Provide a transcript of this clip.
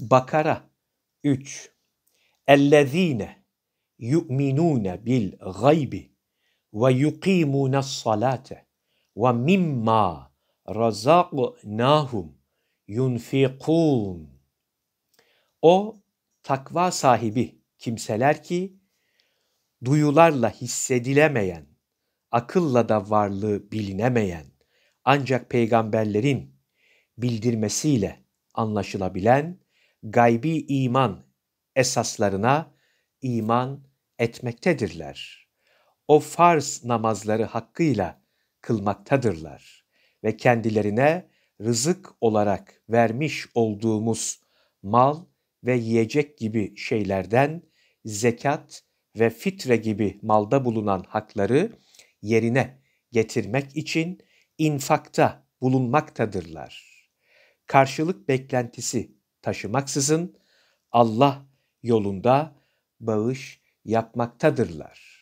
Bakara 3 Ellezine yu'minune bil gaybi ve yuqimune salate ve mimma razaknahum yunfikun O takva sahibi kimseler ki duyularla hissedilemeyen, akılla da varlığı bilinemeyen, ancak peygamberlerin bildirmesiyle anlaşılabilen gaybi iman esaslarına iman etmektedirler. O farz namazları hakkıyla kılmaktadırlar ve kendilerine rızık olarak vermiş olduğumuz mal ve yiyecek gibi şeylerden zekat ve fitre gibi malda bulunan hakları yerine getirmek için infakta bulunmaktadırlar. Karşılık beklentisi taşımaksızın Allah yolunda bağış yapmaktadırlar.